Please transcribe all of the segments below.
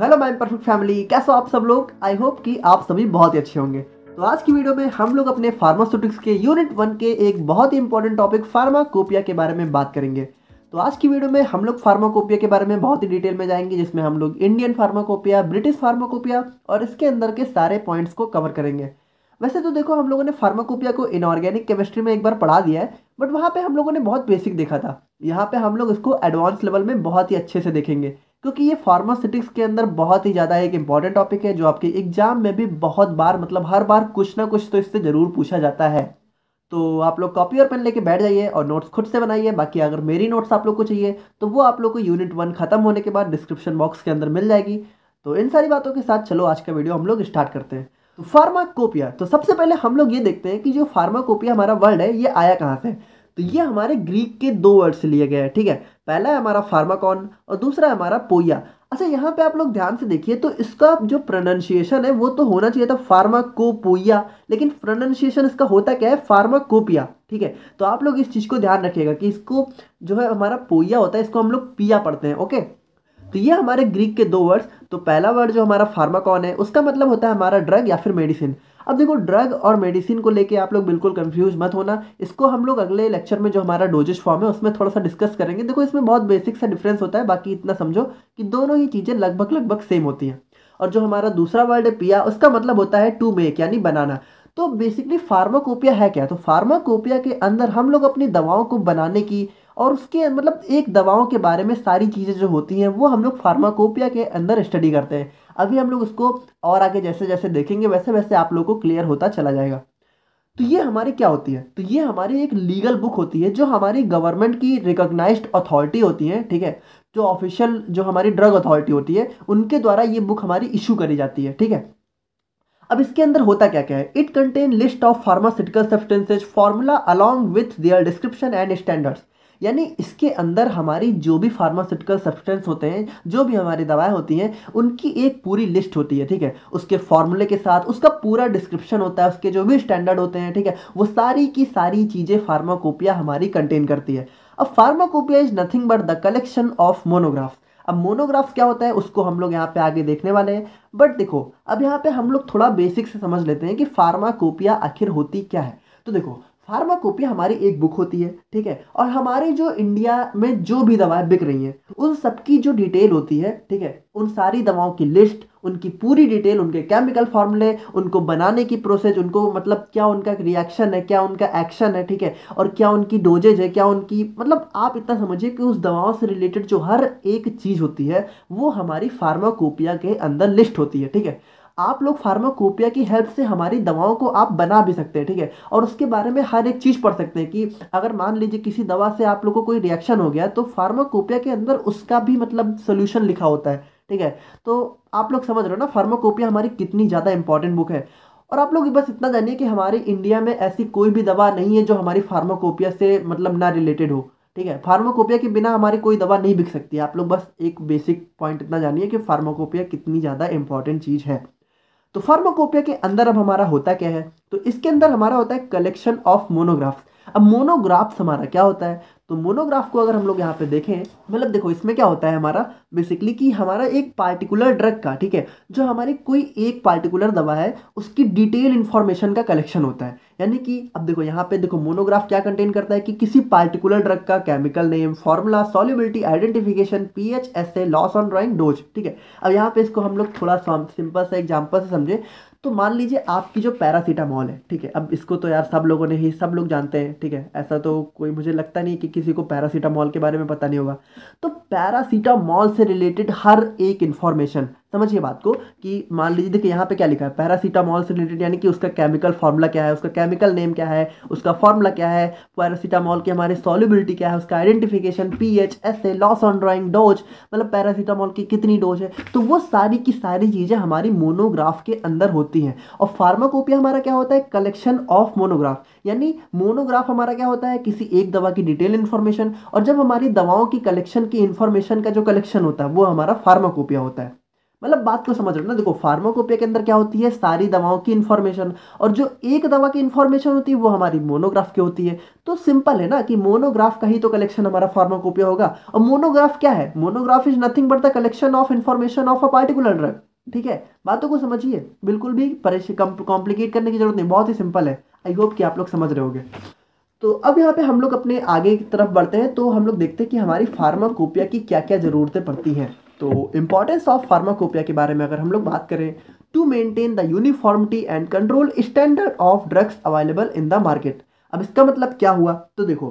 hello my perfect family कैसे हो आप सब लोग आई होप कि आप सभी बहुत ही अच्छे होंगे तो आज की वीडियो में हम लोग अपने फार्मास्यूटिक्स के यूनिट वन के एक बहुत ही इंपॉर्टेंट टॉपिक फार्माकोपिया के बारे में बात करेंगे तो आज की वीडियो में हम लोग फार्माकोपिया के बारे में बहुत ही डिटेल में जाएंगे जिसमें हम लोग इंडियन फार्माकोपिया ब्रिटिश फार्माकोपिया और इसके अंदर के सारे पॉइंट्स को कवर करेंगे वैसे तो देखो हम लोगों ने फार्माकोपिया को इनऑर्गेनिक केमिस्ट्री में एक बार पढ़ा दिया है बट वहाँ पे हम लोगों ने बहुत बेसिक देखा था यहाँ पे हम लोग इसको एडवांस लेवल में बहुत ही अच्छे से देखेंगे क्योंकि ये फार्मास्यूटिक्स के अंदर बहुत ही ज़्यादा एक इम्पॉर्टेंट टॉपिक है जो आपके एग्जाम में भी बहुत बार मतलब हर बार कुछ ना कुछ तो इससे ज़रूर पूछा जाता है तो आप लोग कॉपी और पेन लेके बैठ जाइए और नोट्स खुद से बनाइए बाकी अगर मेरी नोट्स आप लोग को चाहिए तो वो आप लोग को यूनिट वन खत्म होने के बाद डिस्क्रिप्शन बॉक्स के अंदर मिल जाएगी तो इन सारी बातों के साथ चलो आज का वीडियो हम लोग स्टार्ट करते हैं तो फार्माकोपिया तो सबसे पहले हम लोग ये देखते हैं कि जो फार्माकोपिया हमारा वर्ड है ये आया कहाँ से तो ये हमारे ग्रीक के दो वर्ड से लिए गए हैं ठीक है पहला है हमारा फार्माकॉन और दूसरा है हमारा पोया अच्छा यहाँ पे आप लोग ध्यान से देखिए तो इसका जो प्रोनाउंसिएशन है वो तो होना चाहिए था फार्माकोपोइया लेकिन प्रोनाउंसिएशन इसका होता क्या है फार्माकोपिया ठीक है तो आप लोग इस चीज़ को ध्यान रखिएगा कि इसको जो है हमारा पोइया होता है इसको हम लोग पिया पढ़ते हैं ओके तो ये हमारे ग्रीक के दो वर्ड्स तो पहला वर्ड जो हमारा फार्माकॉन है उसका मतलब होता है हमारा ड्रग या फिर मेडिसिन अब देखो ड्रग और मेडिसिन को लेके आप लोग बिल्कुल कंफ्यूज मत होना इसको हम लोग अगले लेक्चर में जो हमारा डोजेस फॉर्म है उसमें थोड़ा सा डिस्कस करेंगे देखो इसमें बहुत बेसिक सा डिफरेंस होता है बाकी इतना समझो कि दोनों ही चीज़ें लगभग लगभग सेम होती हैं और जो हमारा दूसरा वर्ड है पिया उसका मतलब होता है टू मेक यानी बनाना तो बेसिकली फार्माकोपिया है क्या तो फार्माकोपिया के अंदर हम लोग अपनी दवाओं को बनाने की और उसके मतलब एक दवाओं के बारे में सारी चीज़ें जो होती हैं वो हम लोग फार्माकोपिया के अंदर स्टडी करते हैं अभी हम लोग उसको और आगे जैसे जैसे देखेंगे वैसे वैसे आप लोग को क्लियर होता चला जाएगा तो ये हमारी क्या होती है तो ये हमारी एक लीगल बुक होती है जो हमारी गवर्नमेंट की रिकोगनाइज अथॉरिटी होती है ठीक है जो ऑफिशियल जो हमारी ड्रग अथॉरिटी होती है उनके द्वारा ये बुक हमारी इशू करी जाती है ठीक है अब इसके अंदर होता क्या क्या है it contain list of pharmaceutical substances formula along with their description and standards यानी इसके अंदर हमारी जो भी फार्मास्यूटिकल सब्सटेंस होते हैं जो भी हमारी दवाएं होती हैं उनकी एक पूरी लिस्ट होती है ठीक है उसके फॉर्मूले के साथ उसका पूरा डिस्क्रिप्शन होता है उसके जो भी स्टैंडर्ड होते हैं ठीक है वो सारी की सारी चीज़ें फार्माकोपिया हमारी कंटेन करती है अब pharmacopoeia is nothing but the collection of monographs अब मोनोग्राफ क्या होता है उसको हम लोग यहाँ पे आगे देखने वाले हैं बट देखो अब यहाँ पे हम लोग थोड़ा बेसिक से समझ लेते हैं कि फार्माकोपिया आखिर होती क्या है तो देखो फार्माकोपिया हमारी एक बुक होती है ठीक है और हमारे जो इंडिया में जो भी दवाएं बिक रही हैं उन सबकी जो डिटेल होती है ठीक है उन सारी दवाओं की लिस्ट उनकी पूरी डिटेल उनके केमिकल फॉर्मूले उनको बनाने की प्रोसेस उनको मतलब क्या उनका रिएक्शन है क्या उनका एक्शन है ठीक है और क्या उनकी डोजेज है क्या उनकी मतलब आप इतना समझिए कि उस दवाओं से रिलेटेड जो हर एक चीज़ होती है वो हमारी फार्माकोपिया के अंदर लिस्ट होती है ठीक है आप लोग फार्माकोपिया की हेल्प से हमारी दवाओं को आप बना भी सकते हैं ठीक है और उसके बारे में हर एक चीज़ पढ़ सकते हैं कि अगर मान लीजिए किसी दवा से आप लोग को कोई रिएक्शन हो गया तो फार्माकोपिया के अंदर उसका भी मतलब सोल्यूशन लिखा होता है ठीक है तो आप लोग समझ रहे हो ना फार्माकोपिया हमारी कितनी ज़्यादा इंपॉर्टेंट बुक है और आप लोग बस इतना जानिए कि हमारे इंडिया में ऐसी कोई भी दवा नहीं है जो हमारी फार्माकोपिया से मतलब ना रिलेटेड हो ठीक है फार्माकोपिया के बिना हमारी कोई दवा नहीं बिक सकती आप लोग बस एक बेसिक पॉइंट इतना जानिए कि फार्माकोपिया कितनी ज़्यादा इंपॉर्टेंट चीज़ है तो फार्माकोपिया के अंदर अब हमारा होता क्या है तो इसके अंदर हमारा होता है कलेक्शन ऑफ मोनोग्राफ्स अब मोनोग्राफ्स हमारा क्या होता है तो मोनोग्राफ को अगर हम लोग यहाँ पे देखें मतलब देखो इसमें क्या होता है हमारा बेसिकली कि हमारा एक पार्टिकुलर ड्रग का ठीक है जो हमारी कोई एक पार्टिकुलर दवा है उसकी डिटेल इन्फॉर्मेशन का कलेक्शन होता है यानी कि अब देखो यहाँ पे देखो मोनोग्राफ क्या कंटेन करता है कि किसी पार्टिकुलर ड्रग का chemical name formula solubility identification pH a loss on drying dose ठीक है अब यहाँ पे इसको हम लोग थोड़ा सिंपल सा एग्जाम्पल से समझे तो मान लीजिए आपकी जो पैरासीटामॉल है ठीक है अब इसको तो यार सब लोगों ने ही सब लोग जानते हैं ठीक है ऐसा तो कोई मुझे लगता नहीं कि किसी को पैरासीटामॉल के बारे में पता नहीं होगा तो पैरासीटामॉल से रिलेटेड हर एक इन्फॉर्मेशन समझिए बात को कि मान लीजिए देखिए यहाँ पे क्या लिखा है पैरासीटामॉल से रिलेटेड यानी कि उसका केमिकल फार्मूला क्या है उसका केमिकल नेम क्या है उसका फार्मूला क्या है पैरासीटामॉल की हमारे सॉल्युबिलिटी क्या है उसका identification P H S A loss on drying dose मतलब पैरासीटामॉल की कितनी डोज है तो वो सारी की सारी चीज़ें हमारी मोनोग्राफ के अंदर होती हैं और फार्माकोपिया हमारा क्या होता है कलेक्शन ऑफ मोनोग्राफ यानी मोनोग्राफ हमारा क्या होता है किसी एक दवा की डिटेल इन्फॉर्मेशन और जब हमारी दवाओं की कलेक्शन की इन्फॉर्मेशन का जो कलेक्शन होता है वो हमारा फार्माकोपिया होता है मतलब बात को समझ रहे हो ना देखो फार्माकोपिया के अंदर क्या होती है सारी दवाओं की इन्फॉर्मेशन और जो एक दवा की इन्फॉर्मेशन होती है वो हमारी मोनोग्राफ की होती है तो सिंपल है ना कि मोनोग्राफ का ही तो कलेक्शन हमारा फार्माकोपिया होगा और मोनोग्राफ क्या है monograph is nothing but the collection of information of a particular drug ठीक है बातों को समझिए बिल्कुल भी परेश कॉम्प्लिकेट करने की जरूरत नहीं बहुत ही सिंपल है आई होप कि आप लोग समझ रहे होगे तो अब यहाँ पे हम लोग अपने आगे की तरफ बढ़ते हैं तो हम लोग देखते हैं कि हमारी फार्माकोपिया की क्या क्या ज़रूरतें पड़ती हैं तो इम्पॉर्टेंस ऑफ फार्माकोपिया के बारे में अगर हम लोग बात करें to maintain the uniformity and control standard of drugs available in the market अब इसका मतलब क्या हुआ तो देखो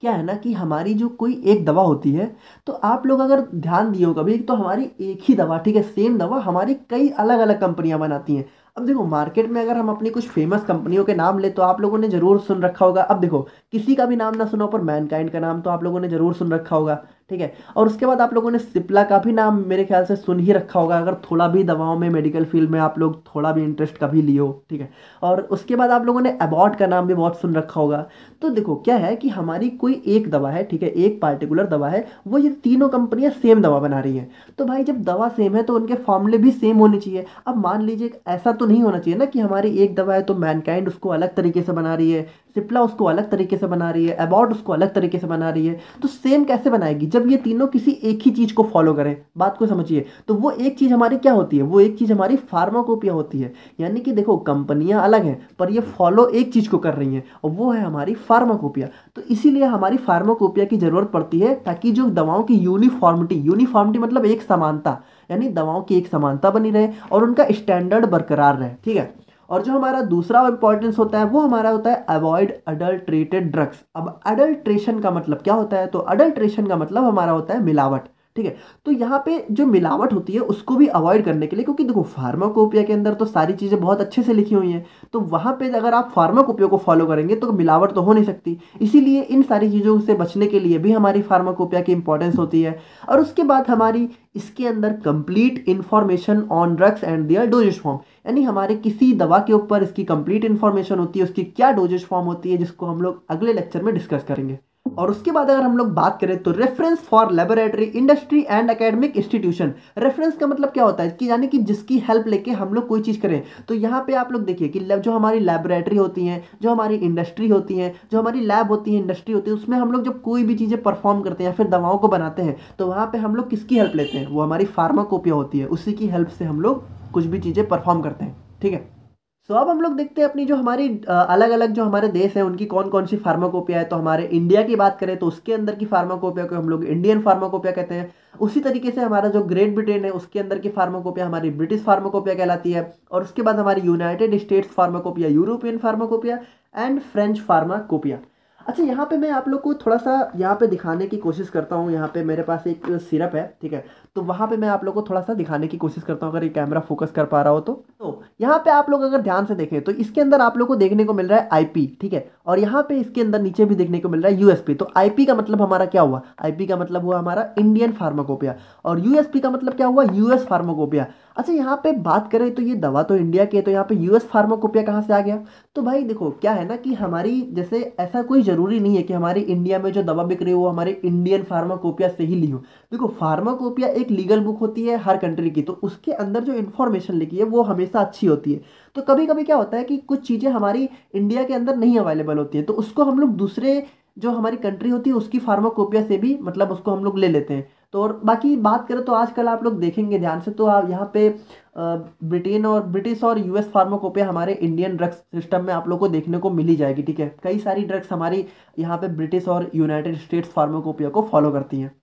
क्या है ना कि हमारी जो कोई एक दवा होती है तो आप लोग अगर ध्यान दिए कभी तो हमारी एक ही दवा ठीक है सेम दवा हमारी कई अलग अलग कंपनियां बनाती हैं अब देखो मार्केट में अगर हम अपनी कुछ फेमस कंपनियों के नाम ले तो आप लोगों ने ज़रूर सुन रखा होगा अब देखो किसी का भी नाम ना सुना पर मैनकाइंड का नाम तो आप लोगों ने ज़रूर सुन रखा होगा ठीक है और उसके बाद आप लोगों ने सिप्ला का भी नाम मेरे ख्याल से सुन ही रखा होगा अगर थोड़ा भी दवाओं में मेडिकल फील्ड में आप लोग थोड़ा भी इंटरेस्ट कभी लियो ठीक है और उसके बाद आप लोगों ने अबॉट का नाम भी बहुत सुन रखा होगा तो देखो क्या है कि हमारी कोई एक दवा है ठीक है एक पार्टिकुलर दवा है वो ये तीनों कंपनियाँ सेम दवा बना रही हैं तो भाई जब दवा सेम है तो उनके फॉर्मूले भी सेम होने चाहिए अब मान लीजिए ऐसा तो नहीं होना चाहिए ना कि हमारी एक दवा है तो मैनकाइंड उसको अलग तरीके से बना रही है सिप्ला उसको अलग तरीके से बना रही है अबाउट उसको अलग तरीके से बना रही है तो सेम कैसे बनाएगी जब ये तीनों किसी एक ही चीज़ को फॉलो करें बात को समझिए तो वो एक चीज़ हमारी क्या होती है वो एक चीज़ हमारी फार्माकोपिया होती है यानी कि देखो कंपनियाँ अलग हैं पर ये फॉलो एक चीज़ को कर रही हैं और वो है हमारी फार्माकोपिया तो इसीलिए हमारी फार्माकोपिया की ज़रूरत पड़ती है ताकि जो दवाओं की यूनिफॉर्मिटी यूनिफॉर्मिटी मतलब एक समानता यानी दवाओं की एक समानता बनी रहे और उनका स्टैंडर्ड बरकरार रहे ठीक है और जो हमारा दूसरा इंपॉर्टेंस होता है वो हमारा होता है अवॉइड अडल्ट्रेटेड ड्रग्स अब अडल्ट्रेशन का मतलब क्या होता है तो अडल्ट्रेशन का मतलब हमारा होता है मिलावट ठीक है तो यहाँ पे जो मिलावट होती है उसको भी अवॉइड करने के लिए क्योंकि देखो फार्माकोपिया के अंदर तो सारी चीज़ें बहुत अच्छे से लिखी हुई हैं तो वहाँ पे अगर आप फार्माकोपिया को फॉलो करेंगे तो मिलावट तो हो नहीं सकती इसीलिए इन सारी चीज़ों से बचने के लिए भी हमारी फार्माकोपिया की इंपॉर्टेंस होती है और उसके बाद हमारी इसके अंदर complete information on drugs and their dosages form यानी हमारे किसी दवा के ऊपर इसकी कंप्लीट इन्फॉर्मेशन होती है उसकी क्या डोजेज फॉर्म होती है जिसको हम लोग अगले लेक्चर में डिस्कस करेंगे और उसके बाद अगर हम लोग बात करें तो reference for laboratory industry and academic institution reference का मतलब क्या होता है कि यानी कि जिसकी हेल्प लेके हम लोग कोई चीज़ करें तो यहाँ पे आप लोग देखिए कि जो हमारी लेबोरेटरी होती हैं जो हमारी इंडस्ट्री होती है जो हमारी लैब होती है इंडस्ट्री होती है उसमें हम लोग जब कोई भी चीज़ें परफॉर्म करते हैं या फिर दवाओं को बनाते हैं तो वहाँ पर हम लोग किसकी हेल्प लेते हैं वो हमारी फार्माकोपिया होती है उसी की हेल्प से हम लोग कुछ भी चीज़ें परफॉर्म करते हैं ठीक है सो अब हम लोग देखते हैं अपनी जो हमारी अलग अलग जो हमारे देश हैं उनकी कौन कौन सी फार्माकोपिया है तो हमारे इंडिया की बात करें तो उसके अंदर की फार्माकोपिया को हम लोग इंडियन फार्माकोपिया कहते हैं उसी तरीके से हमारा जो ग्रेट ब्रिटेन है उसके अंदर की फार्माकोपिया हमारी ब्रिटिश फार्माकोपिया कहलाती है और उसके बाद हमारी United States pharmacopoeia European pharmacopoeia and French pharmacopoeia अच्छा यहाँ पे मैं आप लोग को थोड़ा सा यहाँ पे दिखाने की कोशिश करता हूँ यहाँ पे मेरे पास एक सिरप है ठीक है तो वहाँ पे मैं आप लोग को थोड़ा सा दिखाने की कोशिश करता हूँ अगर ये कैमरा फोकस कर पा रहा हो तो तो यहाँ पे आप लोग अगर ध्यान से देखें तो इसके अंदर आप लोग को देखने को मिल रहा है आईपी ठीक है और यहाँ पे इसके अंदर नीचे भी देखने को मिल रहा है यूएसपी तो आईपी का मतलब हमारा क्या हुआ आईपी का मतलब हुआ हमारा इंडियन फार्माकोपिया और यूएसपी का मतलब क्या हुआ यूएस फार्माकोपिया अच्छा यहाँ पे बात करें तो ये दवा तो इंडिया की है तो यहाँ पे यूएस फार्माकोपिया कहाँ से आ गया तो भाई देखो क्या है ना कि हमारी जैसे ऐसा कोई ज़रूरी नहीं है कि हमारे इंडिया में जो दवा बिक रही है वो हमारे इंडियन फार्माकोपिया से ही ली हो देखो फार्माकोपिया एक लीगल बुक होती है हर कंट्री की तो उसके अंदर जो इन्फॉर्मेशन लिखी है वो हमेशा अच्छी होती है तो कभी कभी क्या होता है कि कुछ चीज़ें हमारी इंडिया के अंदर नहीं अवेलेबल होती है तो उसको हम लोग दूसरे जो हमारी कंट्री होती है उसकी फार्माकोपिया से भी मतलब उसको हम लोग ले लेते हैं तो और बाकी बात करें तो आजकल आप लोग देखेंगे ध्यान से तो आप यहाँ पे ब्रिटेन और ब्रिटिश और यूएस फार्माकोपिया हमारे इंडियन ड्रग्स सिस्टम में आप लोग को देखने को मिली जाएगी ठीक है कई सारी ड्रग्स हमारी यहाँ पे ब्रिटिश और यूनाइटेड स्टेट्स फार्माकोपिया को फॉलो करती हैं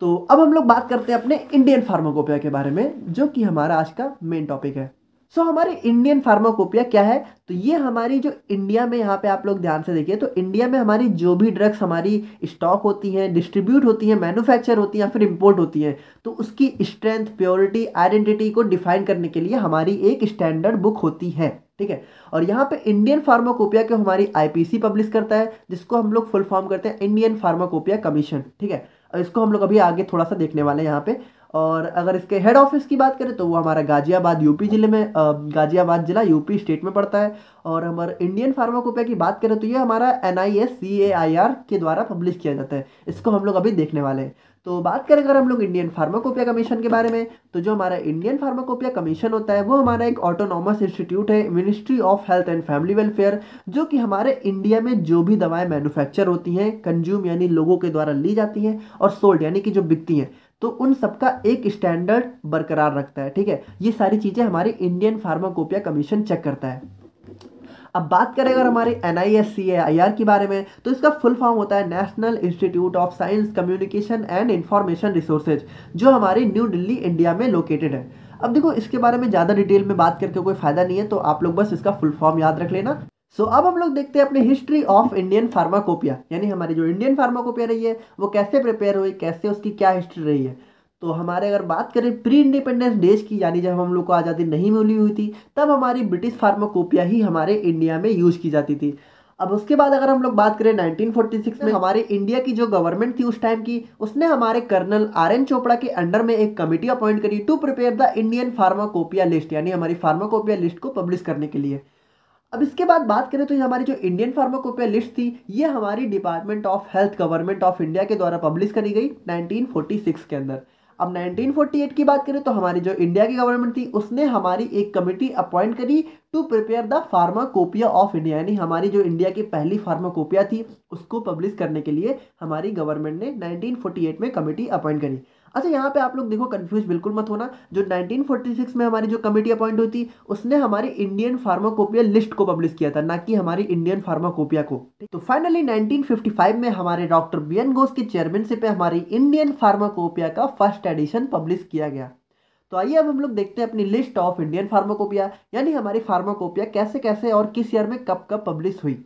तो अब हम लोग बात करते हैं अपने इंडियन फार्माकोपिया के बारे में जो कि हमारा आज का मेन टॉपिक है सो so, हमारे इंडियन फार्माकोपिया क्या है तो ये हमारी जो इंडिया में यहाँ पे आप लोग ध्यान से देखिए तो इंडिया में हमारी जो भी ड्रग्स हमारी स्टॉक होती हैं डिस्ट्रीब्यूट होती हैं मैन्युफैक्चर होती हैं या फिर इम्पोर्ट होती हैं तो उसकी स्ट्रेंथ प्योरिटी आइडेंटिटी को डिफाइन करने के लिए हमारी एक स्टैंडर्ड बुक होती है ठीक है और यहाँ पे इंडियन फार्माकोपिया को हमारी आईपीसी पब्लिश करता है जिसको हम लोग फुल फॉर्म करते हैं इंडियन फार्माकोपिया कमीशन ठीक है इसको हम लोग अभी आगे थोड़ा सा देखने वाले हैं यहाँ पे और अगर इसके हेड ऑफिस की बात करें तो वो हमारा गाजियाबाद यूपी जिले में गाजियाबाद जिला यूपी स्टेट में पड़ता है और हमारे इंडियन फार्माकोपिया की बात करें तो ये हमारा N I S C A I R के द्वारा पब्लिश किया जाता है इसको हम लोग अभी देखने वाले हैं तो बात करें अगर हम लोग इंडियन फार्माकोपिया कमीशन के बारे में तो जो हमारा इंडियन फार्माकोपिया कमीशन होता है वो हमारा एक ऑटोनॉमस इंस्टीट्यूट है ministry of health and family welfare जो कि हमारे इंडिया में जो भी दवाएं मैन्युफैक्चर होती हैं कंज्यूम यानी लोगों के द्वारा ली जाती हैं और सोल्ड यानी कि जो बिकती हैं तो उन सबका एक स्टैंडर्ड बरकरार रखता है ठीक है ये सारी चीज़ें हमारे इंडियन फार्माकोपिया कमीशन चेक करता है अब बात करें अगर हमारे N I S C I R के बारे में तो इसका फुल फॉर्म होता है national institute of science communication and information resources जो हमारे न्यू दिल्ली इंडिया में लोकेटेड है अब देखो इसके बारे में ज़्यादा डिटेल में बात करके कोई फ़ायदा नहीं है तो आप लोग बस इसका फुल फॉर्म याद रख लेना सो अब हम लोग देखते हैं अपनी हिस्ट्री ऑफ इंडियन फार्माकोपिया यानी हमारी जो इंडियन फार्माकोपिया रही है वो कैसे प्रिपेयर हुई कैसे उसकी क्या हिस्ट्री रही है तो हमारे अगर बात करें प्री इंडिपेंडेंस डेज की यानी जब हम लोग को आज़ादी नहीं मिली हुई थी तब हमारी ब्रिटिश फार्माकोपिया ही हमारे इंडिया में यूज की जाती थी अब उसके बाद अगर हम लोग बात करें 1946 में हमारे इंडिया की जो गवर्नमेंट थी उस टाइम की उसने हमारे कर्नल आर एन चोपड़ा के अंडर में एक कमेटी अपॉइंट करी to prepare the Indian pharmacopoeia list यानी हमारी फार्माकोपिया लिस्ट को पब्लिश करने के लिए अब इसके बाद बात करें तो ये हमारी जो इंडियन फार्माकोपिया लिस्ट थी ये हमारी department of health government of India के द्वारा पब्लिश करी गई 1946 के अंदर अब 1948 की बात करें तो हमारी जो इंडिया की गवर्नमेंट थी उसने हमारी एक कमेटी अपॉइंट करी to prepare the pharmacopoeia of India यानी हमारी जो इंडिया की पहली फार्माकोपिया थी उसको पब्लिश करने के लिए हमारी गवर्नमेंट ने नाइनटीन में कमेटी अपॉइंट करी अच्छा यहाँ पे आप लोग देखो कन्फ्यूज बिल्कुल मत होना जो 1946 में हमारी जो कमेटी अपॉइंट हुई थी उसने हमारी इंडियन फार्माकोपिया लिस्ट को पब्लिश किया था ना कि हमारी इंडियन फार्माकोपिया को तो फाइनली 1955 में हमारे डॉक्टर बी एन घोष की चेयरमैनशिप में हमारी इंडियन फार्माकोपिया का फर्स्ट एडिशन पब्लिश किया गया तो आइए अब हम लोग देखते हैं अपनी लिस्ट ऑफ इंडियन फार्माकोपिया यानी हमारी फार्माकोपिया कैसे कैसे और किस ईयर में कब कब पब्लिश हुई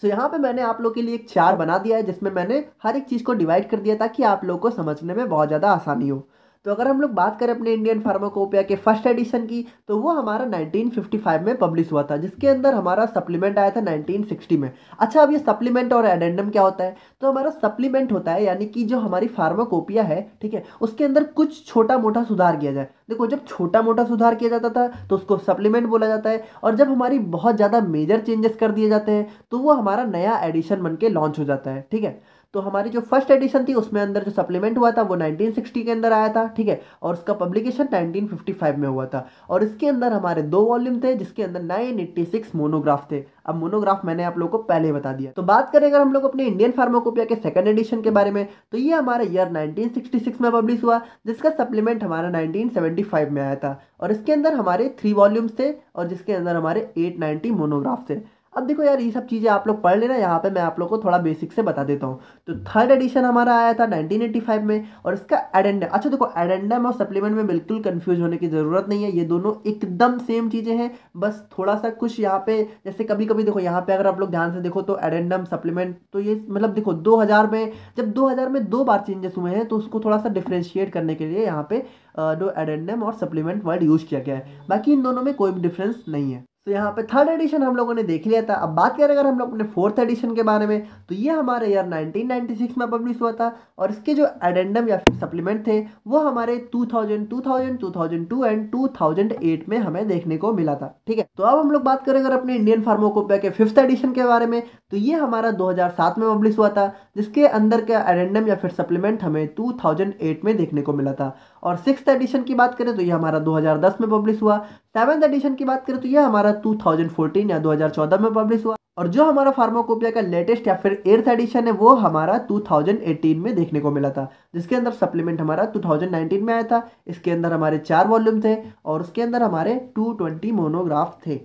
सो so, यहाँ पे मैंने आप लोग के लिए एक चार बना दिया है जिसमें मैंने हर एक चीज़ को डिवाइड कर दिया ताकि आप लोग को समझने में बहुत ज़्यादा आसानी हो तो अगर हम लोग बात करें अपने इंडियन फार्माकोपिया के फर्स्ट एडिशन की तो वो हमारा 1955 में पब्लिश हुआ था जिसके अंदर हमारा सप्लीमेंट आया था 1960 में अच्छा अब ये सप्लीमेंट और एडेंडम क्या होता है तो हमारा सप्लीमेंट होता है यानी कि जो हमारी फार्माकोपिया है ठीक है उसके अंदर कुछ छोटा मोटा सुधार किया जाए देखो जब छोटा मोटा सुधार किया जाता था तो उसको सप्लीमेंट बोला जाता है और जब हमारी बहुत ज़्यादा मेजर चेंजेस कर दिए जाते हैं तो वो हमारा नया एडिशन बन के लॉन्च हो जाता है ठीक है तो हमारी जो फर्स्ट एडिशन थी उसमें अंदर जो सप्लीमेंट हुआ था वो 1960 के अंदर आया था ठीक है और उसका पब्लिकेशन 1955 में हुआ था और इसके अंदर हमारे दो वॉल्यूम थे जिसके अंदर 986 मोनोग्राफ थे अब मोनोग्राफ मैंने आप लोग को पहले बता दिया तो बात करें अगर हम लोग अपने इंडियन फार्माकोपिया के सेकंड एडिशन के बारे में तो ये हमारा ईयर 1966 में पब्लिश हुआ जिसका सप्लीमेंट हमारा 1975 में आया था और इसके अंदर हमारे थ्री वॉल्यूम्स थे और जिसके अंदर हमारे 890 मोनोग्राफ थे अब देखो यार ये सब चीज़ें आप लोग पढ़ लेना यहाँ पे मैं आप लोग को थोड़ा बेसिक से बता देता हूँ तो थर्ड एडिशन हमारा आया था 1985 में और इसका एडेंडम अच्छा देखो एडेंडम और सप्लीमेंट में बिल्कुल कंफ्यूज होने की ज़रूरत नहीं है ये दोनों एकदम सेम चीज़ें हैं बस थोड़ा सा कुछ यहाँ पे जैसे कभी कभी देखो यहाँ पे अगर आप लोग ध्यान से देखो तो एडेंडम सप्लीमेंट तो ये मतलब देखो दो में जब दो में दो बार चेंजेस हुए हैं तो उसको थोड़ा सा डिफ्रेंशिएट करने के लिए यहाँ पे जो एडेंडम और सप्लीमेंट वर्ड यूज़ किया गया है बाकी इन दोनों में कोई भी डिफरेंस नहीं है तो यहाँ पे थर्ड एडिशन हम लोगों ने देख लिया था अब बात करें अगर हम लोग अपने फोर्थ एडिशन के बारे में तो ये हमारे ईयर 1996 में पब्लिश हुआ था और इसके जो एडेंडम या फिर सप्लीमेंट थे वो हमारे 2000, 2000, 2002 एंड 2008 में हमें देखने को मिला था ठीक है तो अब हम लोग बात करें अगर अपने इंडियन फार्मोकोपिया के फिफ्थ एडिशन के बारे में तो ये हमारा दो में पब्लिश हुआ था जिसके अंदर का अरेंडम या फिर सप्लीमेंट हमें 2008 में देखने को मिला था और सिक्स एडिशन की बात करें तो यह हमारा 2010 में पब्लिश हुआ सेवन्थ एडिशन की बात करें तो यह हमारा 2014 या 2014 में पब्लिश हुआ और जो हमारा फार्माकोपिया का लेटेस्ट या फिर एर्थ एडिशन है वो हमारा 2018 में देखने को मिला था जिसके अंदर सप्लीमेंट हमारा 2019 में आया था इसके अंदर हमारे चार वॉल्यूम थे और उसके अंदर हमारे 220 मोनोग्राफ थे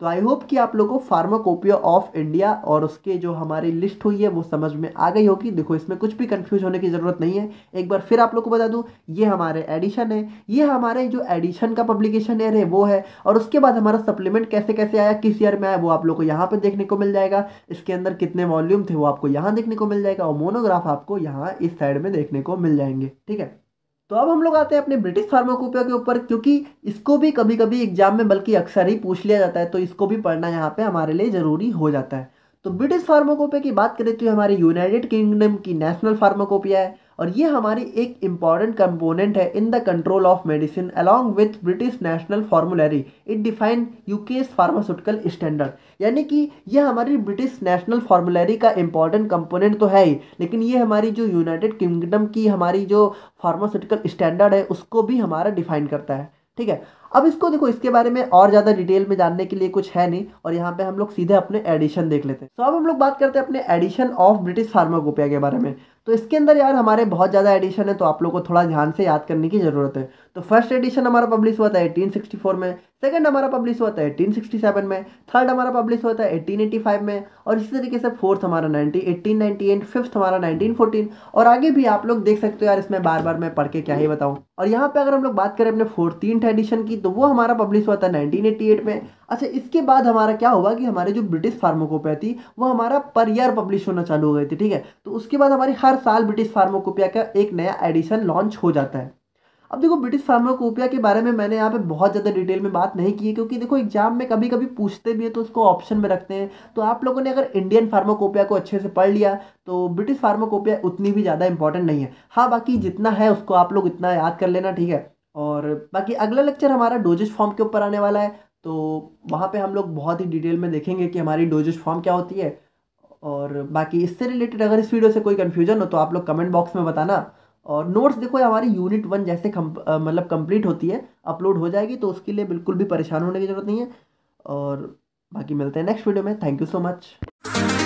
तो आई होप कि आप लोगों को फार्माकोपिया ऑफ इंडिया और उसके जो हमारी लिस्ट हुई है वो समझ में आ गई होगी देखो इसमें कुछ भी कंफ्यूज होने की ज़रूरत नहीं है एक बार फिर आप लोग को बता दूं ये हमारे एडिशन है ये हमारे जो एडिशन का पब्लिकेशन है वो है और उसके बाद हमारा सप्लीमेंट कैसे कैसे आया किस ईयर में आया वो आप लोग को यहाँ पर देखने को मिल जाएगा इसके अंदर कितने वॉल्यूम थे वो आपको यहाँ देखने को मिल जाएगा और मोनोग्राफ आपको यहाँ इस साइड में देखने को मिल जाएंगे ठीक है तो अब हम लोग आते हैं अपने ब्रिटिश फार्माकोपिया के ऊपर क्योंकि इसको भी कभी कभी एग्जाम में बल्कि अक्सर ही पूछ लिया जाता है तो इसको भी पढ़ना यहाँ पे हमारे लिए ज़रूरी हो जाता है तो ब्रिटिश फार्माकोपिया की बात करें तो हमारे यूनाइटेड किंगडम की नेशनल फार्माकोपिया है और ये हमारी एक इम्पॉर्टेंट कंपोनेंट है in the control of medicine along with British national formulary it define UK pharmaceutical standard यानी कि यह हमारी ब्रिटिश नेशनल फार्मूलरी का इम्पॉर्टेंट कंपोनेंट तो है ही लेकिन ये हमारी जो यूनाइटेड किंगडम की हमारी जो फार्मास्यूटिकल स्टैंडर्ड है उसको भी हमारा डिफाइन करता है ठीक है अब इसको देखो इसके बारे में और ज़्यादा डिटेल में जानने के लिए कुछ है नहीं और यहाँ पे हम लोग सीधे अपने एडिशन देख लेते हैं तो अब हम लोग बात करते हैं अपने एडिशन ऑफ ब्रिटिश फार्माकोपिया के बारे में तो इसके अंदर यार हमारे बहुत ज़्यादा एडिशन है तो आप लोग को थोड़ा ध्यान से याद करने की ज़रूरत है तो फर्स्ट एडिशन हमारा पब्लिश हुआ था एटीन में सेकंड हमारा पब्लिश हुआ था सेवन में थर्ड हमारा पब्लिश हुआ था फाइव में और इसी तरीके से फोर्थ हमारा nineteen eighteen ninety eight fifth हमारा नाइनटीन फोर्टीन और आगे भी आप लोग देख सकते हो यार इसमें बार बार मैं पढ़ के क्या ही बताऊं और यहाँ पे अगर हम लोग बात करें अपने फोर्टीन एडिशन की तो वो हमारा पब्लिश हुआ था एट में अच्छा इसके बाद हमारा क्या हुआ कि हमारे जो ब्रिटिश फार्मोकोपिया थी वो हमारा पर ईयर पब्लिश होना चालू हो गई थी ठीक है तो उसके बाद हमारी हर साल ब्रिटिश फार्मोकोपिया का एक नया एडिशन लॉन्च हो जाता है अब देखो ब्रिटिश फार्माकोपिया के बारे में मैंने यहाँ पे बहुत ज़्यादा डिटेल में बात नहीं की है क्योंकि देखो एग्जाम में कभी कभी पूछते भी है तो उसको ऑप्शन में रखते हैं तो आप लोगों ने अगर इंडियन फार्माकोपिया को अच्छे से पढ़ लिया तो ब्रिटिश फार्माकोपिया उतनी भी ज़्यादा इंपॉर्टेंट नहीं है हाँ बाकी जितना है उसको आप लोग इतना याद कर लेना ठीक है और बाकी अगला लेक्चर हमारा डोजेज फॉर्म के ऊपर आने वाला है तो वहाँ पर हम लोग बहुत ही डिटेल में देखेंगे कि हमारी डोजेज फॉर्म क्या होती है और बाकी इससे रिलेटेड अगर इस वीडियो से कोई कन्फ्यूजन हो तो आप लोग कमेंट बॉक्स में बताना और नोट्स देखो हमारी यूनिट वन जैसे मतलब कंप्लीट होती है अपलोड हो जाएगी तो उसके लिए बिल्कुल भी परेशान होने की ज़रूरत नहीं है और बाकी मिलते हैं नेक्स्ट वीडियो में थैंक यू सो मच